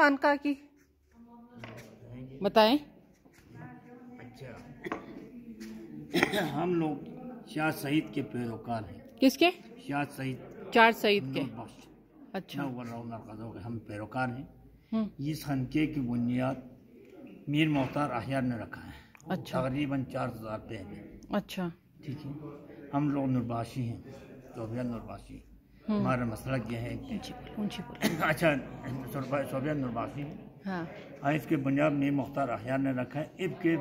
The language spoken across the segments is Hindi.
खानका की बताएं अच्छा हम लोग शाह सईद के पैरोकार हैं किसके शाह सईद चार सईद के अच्छा के हम पैरोकार हैं हम्म। इस हनके की बुनियाद मीर मोहतार अहियार ने रखा है अच्छा तकरीबन चार हजार पहले अच्छा ठीक है हम लोग नुरबाशी हैं तो नुरबाशी हम्म। हमारा मसला यह है अच्छा सोबिया नबासी हाँ और इसके बुनियाद में मुख्तार अखियार ने रखा है के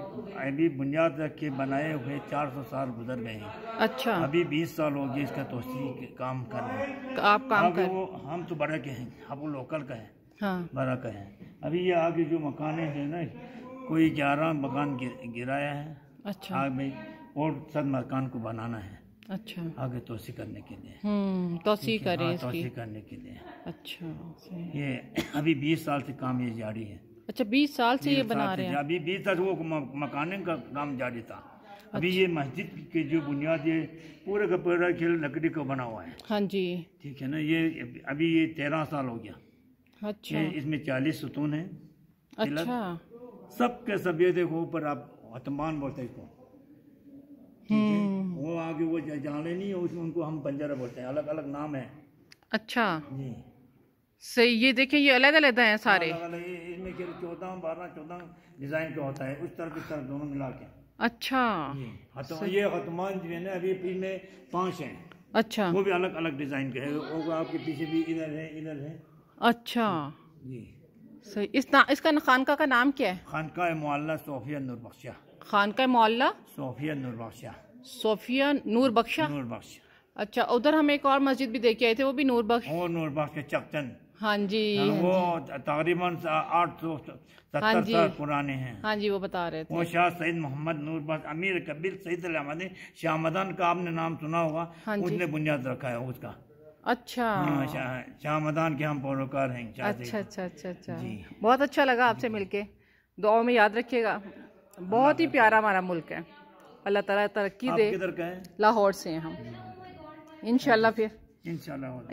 अभी बुनियाद के बनाए हुए 400 साल गुजर गए हैं अच्छा अभी 20 साल हो गए इसका तोसी काम कर रहे हैं आप काम कर वो हम तो बड़े के हैं आप लोकल का है हाँ। बड़ा का है अभी ये आगे जो मकान है ना कोई ग्यारह मकान गिराया है अच्छा आग में और सब मकान को बनाना है अच्छा आगे तोसी करने के लिए हम्म, तोसी करें हाँ, तोसी करने के लिए अच्छा ये अभी बीस साल से काम ये जारी है अच्छा बीस साल से ये बना रहे हैं अभी बीस साल वो मकाने का काम जारी था अभी अच्छा। ये मस्जिद के जो बुनियाद ये पूरे का पूरा खेल लकड़ी का बना हुआ है हाँ जी ठीक है ना ये अभी ये तेरह साल हो गया अच्छा इसमें चालीस सुतून है अच्छा सब के सब ये देखो ऊपर आप अतमान बोलते हैं हम्म, जाने नहीं है उसमें उनको हम बंजर बोलते हैं अलग अलग नाम है अच्छा जी सही ये देखें ये अलग अलग हैं सारे इनमें चौदह बारह चौदह डिज़ाइन का होता है उस तरफ इस तरफ दोनों मिला के अच्छा ये हतमान जो है ना अभी फिर में पाँच हैं अच्छा वो भी अलग अलग डिज़ाइन के है वो आपके पीछे भी इधर है इधर है अच्छा जी सही इस ना, इसका खानका का नाम क्या है खानका मोल्ला सोफिया नूरबख्शा खानका मोल्ला सोफिया नूरबख्शा सोफिया नूर बख्शा नूर बख्शा अच्छा उधर हम एक और मस्जिद भी देखे आए थे वो भी नूर बख्श वो नूर बख्श के चकचन हाँ जी हाँ, वो तकरीबन आठ सौ सत्तर हाँ साल पुराने हैं हाँ जी वो बता रहे थे वो शाह सईद मोहम्मद नूर बख्श अमीर कबीर सईद अहमद शाह मदान का आपने नाम सुना होगा हाँ उसने बुनियाद रखा है उसका अच्छा हाँ, शाह मदान के हम परोकार हैं अच्छा अच्छा अच्छा अच्छा बहुत अच्छा लगा आपसे मिलके दुआओं में याद रखिएगा बहुत ही प्यारा हमारा मुल्क है अल्लाह ताला तरक्की दे लाहौर से हैं हम इन फिर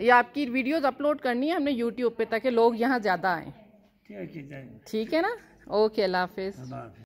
ये आपकी वीडियोस अपलोड करनी है हमने यूट्यूब पे ताकि लोग यहाँ ज़्यादा आए ठीक है ना ओके अल्लाह हाफिज़